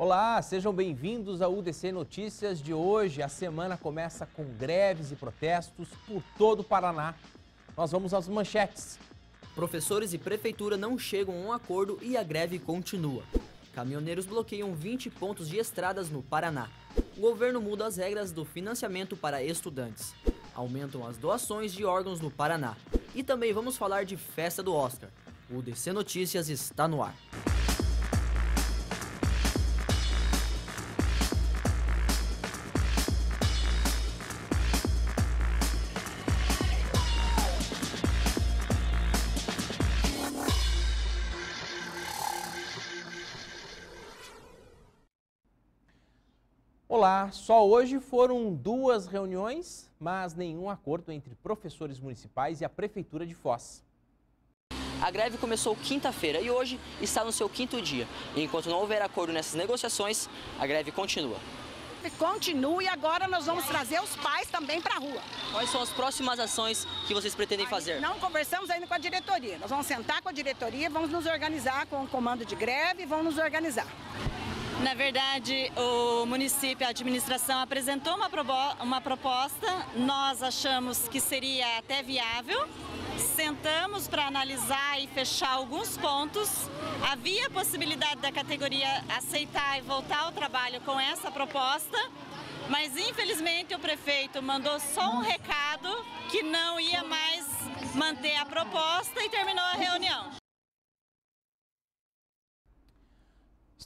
Olá, sejam bem-vindos ao UDC Notícias de hoje. A semana começa com greves e protestos por todo o Paraná. Nós vamos às manchetes. Professores e prefeitura não chegam a um acordo e a greve continua. Caminhoneiros bloqueiam 20 pontos de estradas no Paraná. O governo muda as regras do financiamento para estudantes. Aumentam as doações de órgãos no Paraná. E também vamos falar de festa do Oscar. O UDC Notícias está no ar. Olá, só hoje foram duas reuniões, mas nenhum acordo entre professores municipais e a Prefeitura de Foz. A greve começou quinta-feira e hoje está no seu quinto dia. enquanto não houver acordo nessas negociações, a greve continua. Continua e agora nós vamos trazer os pais também para a rua. Quais são as próximas ações que vocês pretendem fazer? Não conversamos ainda com a diretoria. Nós vamos sentar com a diretoria, vamos nos organizar com o comando de greve e vamos nos organizar. Na verdade, o município, a administração apresentou uma, uma proposta, nós achamos que seria até viável, sentamos para analisar e fechar alguns pontos. Havia a possibilidade da categoria aceitar e voltar ao trabalho com essa proposta, mas infelizmente o prefeito mandou só um recado que não ia mais manter a proposta e terminou a reunião.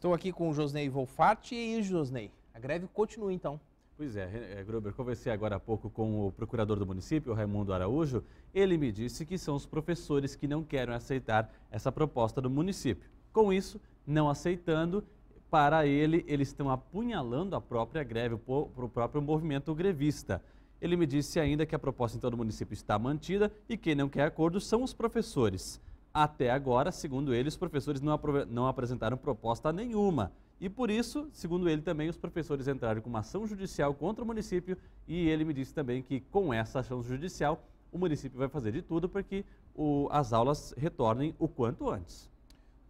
Estou aqui com o Josnei Wolfatti e Josnei. A greve continua então. Pois é, é, Gruber, conversei agora há pouco com o procurador do município, Raimundo Araújo. Ele me disse que são os professores que não querem aceitar essa proposta do município. Com isso, não aceitando, para ele, eles estão apunhalando a própria greve, o próprio movimento grevista. Ele me disse ainda que a proposta então do município está mantida e quem não quer acordo são os professores. Até agora, segundo ele, os professores não, não apresentaram proposta nenhuma. E por isso, segundo ele também, os professores entraram com uma ação judicial contra o município e ele me disse também que com essa ação judicial, o município vai fazer de tudo para que o, as aulas retornem o quanto antes.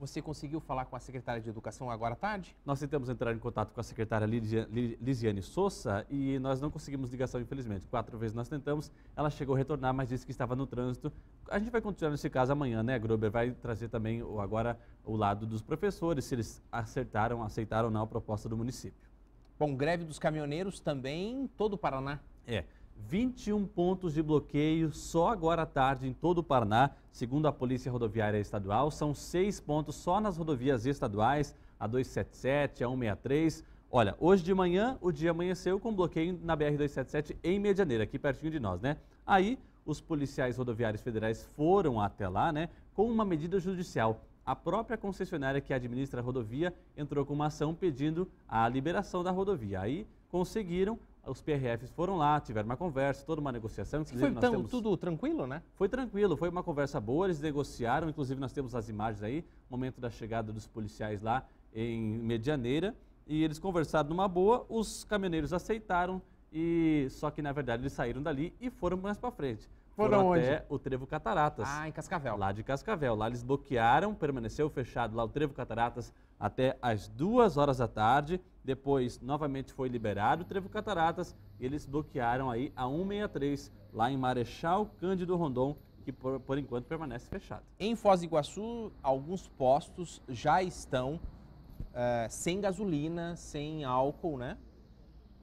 Você conseguiu falar com a secretária de Educação agora à tarde? Nós tentamos entrar em contato com a secretária Lisiane Souza e nós não conseguimos ligação, infelizmente. Quatro vezes nós tentamos, ela chegou a retornar, mas disse que estava no trânsito. A gente vai continuar nesse caso amanhã, né? A Grober vai trazer também agora o lado dos professores, se eles acertaram, aceitaram ou não a proposta do município. Bom, greve dos caminhoneiros também em todo o Paraná. É. 21 pontos de bloqueio só agora à tarde em todo o Paraná, segundo a Polícia Rodoviária Estadual. São seis pontos só nas rodovias estaduais, a 277, a 163. Olha, hoje de manhã o dia amanheceu com bloqueio na BR-277 em Medianeira, aqui pertinho de nós, né? Aí os policiais rodoviários federais foram até lá, né, com uma medida judicial. A própria concessionária que administra a rodovia entrou com uma ação pedindo a liberação da rodovia. Aí conseguiram, os PRFs foram lá, tiveram uma conversa, toda uma negociação. Inclusive, foi tão, temos... tudo tranquilo, né? Foi tranquilo, foi uma conversa boa, eles negociaram, inclusive nós temos as imagens aí, momento da chegada dos policiais lá em Medianeira, e eles conversaram numa boa, os caminhoneiros aceitaram, e só que na verdade eles saíram dali e foram mais para frente. Foram, foram até onde? o Trevo Cataratas. Ah, em Cascavel. Lá de Cascavel. Lá eles bloquearam, permaneceu fechado lá o Trevo Cataratas até as duas horas da tarde depois novamente foi liberado o Trevo Cataratas, e eles bloquearam aí a 163 lá em Marechal Cândido Rondon, que por, por enquanto permanece fechado. Em Foz do Iguaçu, alguns postos já estão uh, sem gasolina, sem álcool, né?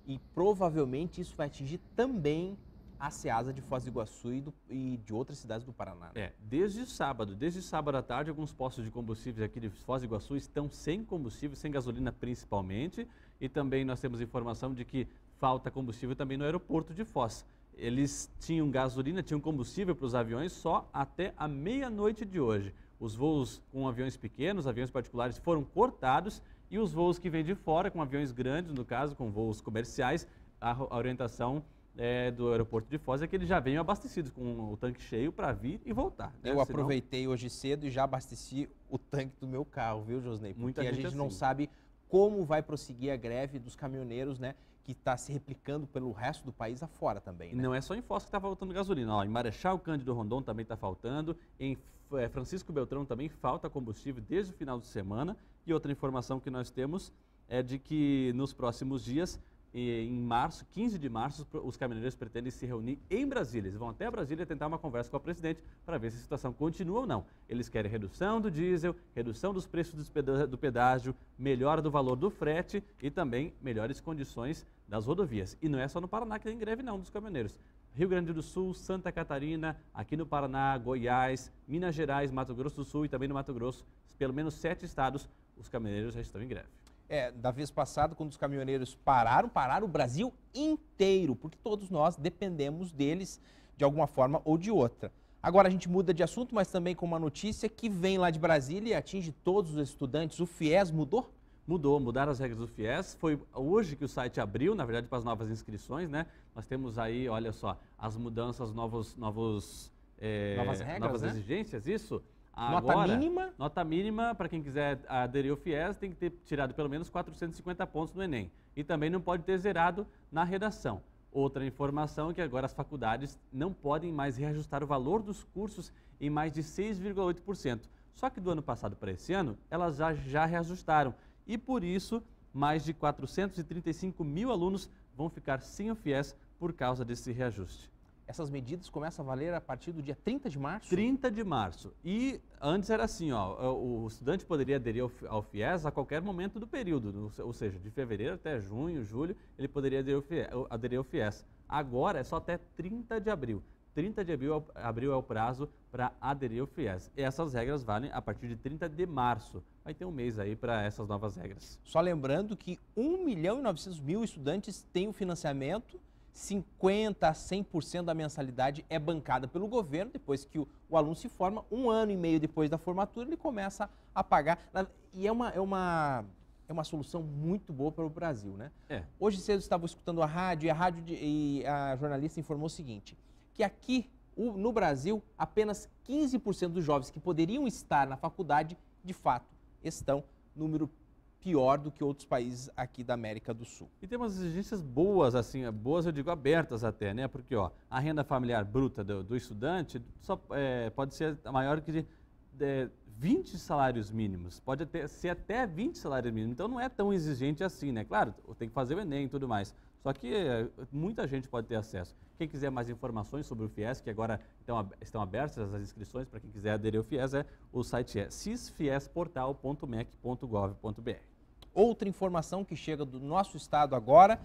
E provavelmente isso vai atingir também a SEASA de Foz do Iguaçu e, do, e, de outras cidades do Paraná. Né? É, desde sábado, desde sábado à tarde, alguns postos de combustíveis aqui de Foz do Iguaçu estão sem combustível, sem gasolina principalmente, e também nós temos informação de que falta combustível também no aeroporto de Foz. Eles tinham gasolina, tinham combustível para os aviões só até a meia-noite de hoje. Os voos com aviões pequenos, aviões particulares, foram cortados e os voos que vêm de fora, com aviões grandes, no caso, com voos comerciais, a orientação é, do aeroporto de Foz é que eles já venham abastecidos com o tanque cheio para vir e voltar. Né? Eu Senão... aproveitei hoje cedo e já abasteci o tanque do meu carro, viu, Josnei? Porque Muita gente a gente não assim. sabe como vai prosseguir a greve dos caminhoneiros, né? Que está se replicando pelo resto do país afora também. Né? Não é só em Foz que está faltando gasolina. Ó, em Marechal Cândido Rondon também está faltando. Em é, Francisco Beltrão também falta combustível desde o final de semana. E outra informação que nós temos é de que nos próximos dias em março, 15 de março, os caminhoneiros pretendem se reunir em Brasília. Eles vão até Brasília tentar uma conversa com a presidente para ver se a situação continua ou não. Eles querem redução do diesel, redução dos preços do pedágio, melhora do valor do frete e também melhores condições das rodovias. E não é só no Paraná que tem greve não dos caminhoneiros. Rio Grande do Sul, Santa Catarina, aqui no Paraná, Goiás, Minas Gerais, Mato Grosso do Sul e também no Mato Grosso, pelo menos sete estados, os caminhoneiros já estão em greve é, da vez passada, quando os caminhoneiros pararam, pararam o Brasil inteiro, porque todos nós dependemos deles de alguma forma ou de outra. Agora a gente muda de assunto, mas também com uma notícia que vem lá de Brasília e atinge todos os estudantes. O FIES mudou? Mudou, mudaram as regras do FIES. Foi hoje que o site abriu, na verdade, para as novas inscrições, né? Nós temos aí, olha só, as mudanças, novos, novos, é, novas, regras, novas né? exigências, isso. Agora, nota mínima? Nota mínima, para quem quiser aderir ao FIES, tem que ter tirado pelo menos 450 pontos no Enem. E também não pode ter zerado na redação. Outra informação é que agora as faculdades não podem mais reajustar o valor dos cursos em mais de 6,8%. Só que do ano passado para esse ano, elas já, já reajustaram. E por isso, mais de 435 mil alunos vão ficar sem o FIES por causa desse reajuste essas medidas começam a valer a partir do dia 30 de março? 30 de março. E antes era assim, ó, é, o estudante poderia aderir ao FIES a qualquer momento do período, ou seja, de fevereiro até junho, julho, ele poderia aderir ao FIES. Agora é só até 30 de abril. 30 de abril, é abril é o prazo para aderir ao FIES. E essas regras valem a partir de 30 de março. Vai ter um mês aí para essas novas regras. Só lembrando que 1 milhão e 900 mil estudantes têm o financiamento 50% a 100% da mensalidade é bancada pelo governo, depois que o, o, aluno se forma, um ano e meio depois da formatura, ele começa a pagar. E é uma, é uma, é uma solução muito boa para o Brasil, né? É. Hoje cedo estava escutando a rádio e a, rádio de, e a jornalista informou o seguinte, que aqui o, no Brasil, apenas 15% dos jovens que poderiam estar na faculdade, de fato, estão número pior do que outros países aqui da América do Sul. E tem umas exigências boas, assim, é, boas eu digo abertas até, né? Porque ó, a renda familiar bruta do, do estudante só, é, pode ser maior que de, de 20 salários mínimos, pode até, ser até 20 salários mínimos. Então não é tão exigente assim, né? Claro, tem que fazer o Enem e tudo mais. Só que é, muita gente pode ter acesso. Quem quiser mais informações sobre o FIES, que agora estão abertas as inscrições para quem quiser aderir ao FIES, é, o site é cisfiesportal.mec.gov.br. Outra informação que chega do nosso estado agora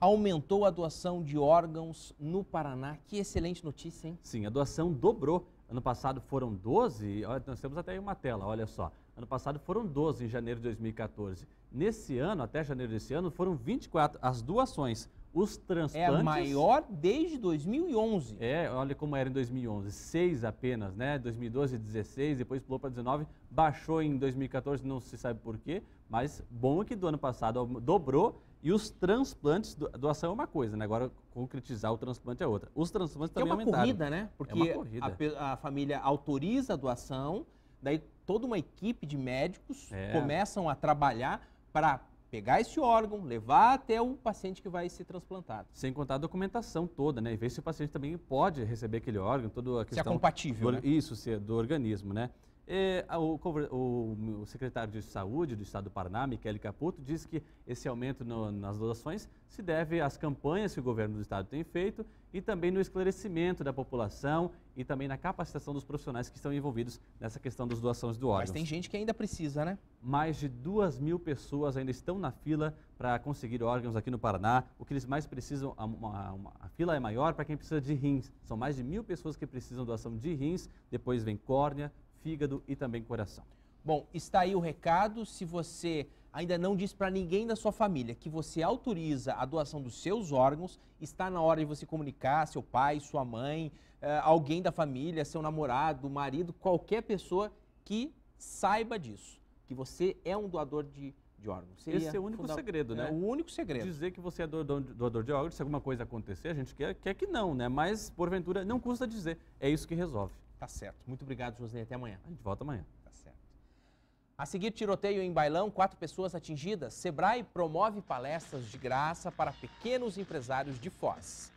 aumentou a doação de órgãos no Paraná. Que excelente notícia, hein? Sim, a doação dobrou. Ano passado foram 12, nós temos até aí uma tela, olha só. Ano passado foram 12 em janeiro de 2014. Nesse ano, até janeiro desse ano, foram 24 as doações. Os é transplantes... É maior desde 2011. É, olha como era em 2011, seis apenas, né? 2012, 16, depois pulou para 19, baixou em 2014, não se sabe porquê, mas bom é que do ano passado dobrou e os transplantes, doação é uma coisa, né? Agora, concretizar o transplante é outra. Os transplantes é também aumentaram. É uma aumentaram. corrida, né? É Porque é corrida. A, a família autoriza a doação, daí toda uma equipe de médicos é. começam a trabalhar para pegar esse órgão, levar até o paciente que vai ser transplantado. Sem contar a documentação toda, né? E ver se o paciente também pode receber aquele órgão, toda a questão... Se é compatível, do, né? Isso, se é do organismo, né? É, o, o, o, secretário de Saúde do Estado do Paraná, Michele Caputo, disse que esse aumento no, nas doações se deve às campanhas que o governo do Estado tem feito e também no esclarecimento da população e também na capacitação dos profissionais que estão envolvidos nessa questão das doações do órgão. Mas tem gente que ainda precisa, né? Mais de duas mil pessoas ainda estão na fila para conseguir órgãos aqui no Paraná. O que eles mais precisam, a, uma, uma, a fila é maior para quem precisa de rins. São mais de mil pessoas que precisam doação de rins, depois vem córnea, fígado e também coração. Bom, está aí o recado. Se você ainda não disse para ninguém da sua família que você autoriza a doação dos seus órgãos, está na hora de você comunicar seu pai, sua mãe, eh, alguém da família, seu namorado, marido, qualquer pessoa que saiba disso, que você é um doador de, de órgãos. Seria Esse é o único segredo, né? É o único segredo. Dizer que você é doador, doador de órgãos, se alguma coisa acontecer, a gente quer, quer que não, né? Mas, porventura, não custa dizer. É isso que resolve. Tá certo. Muito obrigado, José. Até amanhã. A gente volta amanhã. Tá certo. A seguir, tiroteio em Bailão, quatro pessoas atingidas. Sebrae promove palestras de graça para pequenos empresários de Foz.